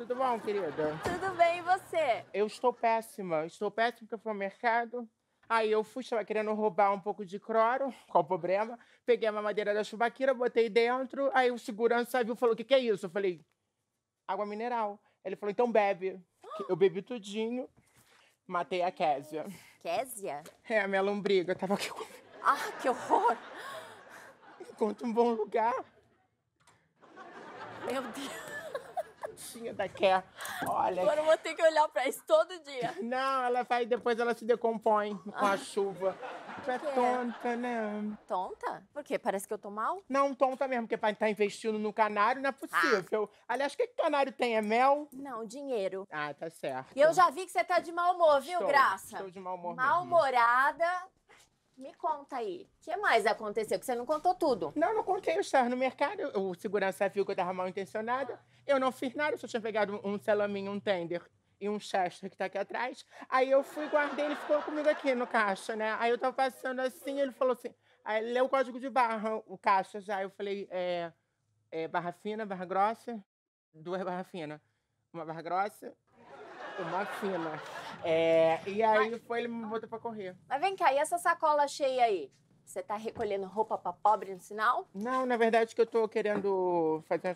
Tudo bom, querida? Tudo bem, e você? Eu estou péssima. Estou péssima porque eu fui ao mercado. Aí eu fui, estava querendo roubar um pouco de croro, qual o problema? Peguei a mamadeira da chubaquira, botei dentro. Aí o segurança viu e falou: O que, que é isso? Eu falei: Água mineral. Ele falou: Então bebe. Eu bebi tudinho. Matei a Késia. Késia? É, a minha lombriga. Eu tava aqui com... Ah, que horror! Encontra um bom lugar. Meu Deus bonitinha da Ké. Olha. Agora eu vou ter que olhar pra isso todo dia. Não, ela vai, depois ela se decompõe com a chuva. Tu ah. é, é tonta, né? Tonta? Por quê? Parece que eu tô mal? Não, tonta mesmo, porque pra estar tá investindo no canário não é possível. Ah. Aliás, o que, que canário tem? É mel? Não, dinheiro. Ah, tá certo. E eu já vi que você tá de mau humor, viu, Estou, Graça? Estou de mau humor. Mal-humorada, me conta aí, o que mais aconteceu? Que você não contou tudo. Não, não contei. Eu estava no mercado, o segurança viu que eu estava mal intencionada. Eu não fiz nada, eu só tinha pegado um selaminho, um tender e um Chester que está aqui atrás. Aí eu fui, guardei, ele ficou comigo aqui no caixa, né? Aí eu estava passando assim, ele falou assim... Aí leu o código de barra, o caixa já. Eu falei, é, é barra fina, barra grossa, duas barra fina. Uma barra grossa, uma fina. É, e aí Mas... foi, ele me botou pra correr. Mas vem cá, e essa sacola cheia aí? Você tá recolhendo roupa pra pobre no sinal? Não, na verdade que eu tô querendo fazer...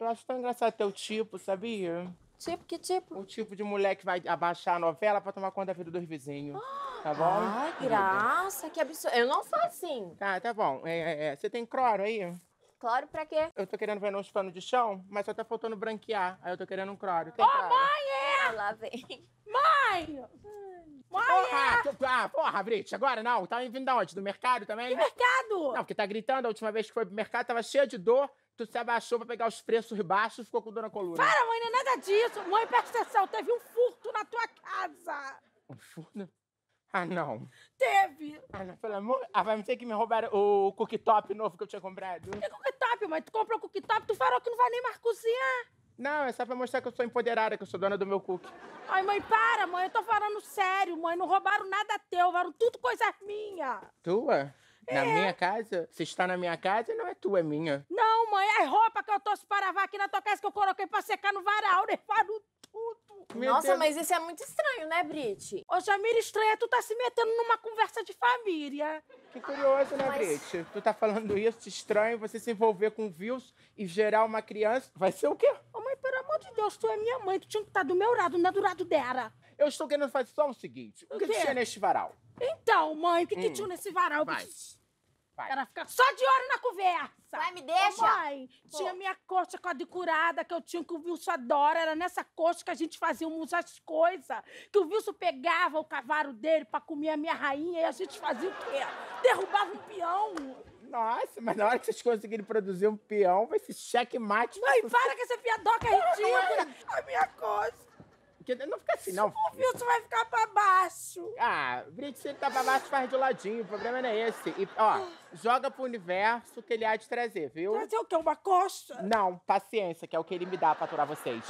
Eu acho tão engraçado teu tipo, sabia? Tipo, que tipo? O tipo de mulher que vai abaixar a novela pra tomar conta da vida dos vizinhos. tá bom? Ai, ah, graça, que absurdo. Eu não sou assim. Tá, tá bom. É, é, é, você tem cloro aí? Cloro pra quê? Eu tô querendo ver uns panos de chão, mas só tá faltando branquear. Aí eu tô querendo um cloro. Tem oh, mãe! É ah, lá vem. Mãe! Mãe! Porra! Que, é. ah, porra, Brit, agora não. Tá vindo da onde? Do mercado também? Que mercado? Não, porque tá gritando. A última vez que foi pro mercado tava cheia de dor. Tu se abaixou pra pegar os preços baixos e ficou com dor na coluna. Para, mãe, não é nada disso. Mãe, presta atenção. Teve um furto na tua casa. Um furto? Ah, não. Teve. Ah, não, pelo amor... Ah, vai me ter que me roubar o cooktop novo que eu tinha comprado. Que cookie mãe? Tu comprou o cookie tu falou que não vai nem mais cozinhar. Não, é só pra mostrar que eu sou empoderada, que eu sou dona do meu cookie. Ai, mãe, para, mãe. Eu tô falando sério, mãe. Não roubaram nada teu, roubaram tudo coisa minha. Tua? É. Na minha casa? Se está na minha casa, não é tua, é minha. Não, mãe, é roupa que eu trouxe para lavar aqui na tua casa que eu coloquei pra secar no varal, né? levaram tudo. Meu Nossa, Deus. mas isso é muito estranho, né, Brit? Ô, Jamira, estranha, tu tá se metendo numa conversa de família. Que curioso, né, mas... Brit? Tu tá falando isso, estranho, você se envolver com views e gerar uma criança, vai ser o quê? amor de Deus, tu é minha mãe, tu tinha que estar tá do meu lado, não é do lado dela. Eu estou querendo fazer só o seguinte: o que, que tinha neste varal? Então, mãe, o que, que hum. tinha nesse varal? Vai. Vai. Ela fica só de olho na conversa. Vai, me deixa. Ô, mãe, Pô. tinha minha coxa quadricurada, que eu tinha que o Wilson adora. Era nessa coxa que a gente fazia as coisas. Que o Wilson pegava o cavalo dele pra comer a minha rainha e a gente fazia o quê? Derrubava um peão. Nossa, mas na hora que vocês conseguirem produzir um peão, vai ser checkmate. Mãe, para com essa piadoca ridícula! É. A minha costa! Não fica assim, não. O Wilson vai ficar pra baixo. Ah, Brit, se ele tá pra baixo, faz de ladinho. O problema não é esse. E, ó, joga pro universo que ele há de trazer, viu? Trazer o quê? Uma costa? Não, paciência, que é o que ele me dá pra aturar vocês.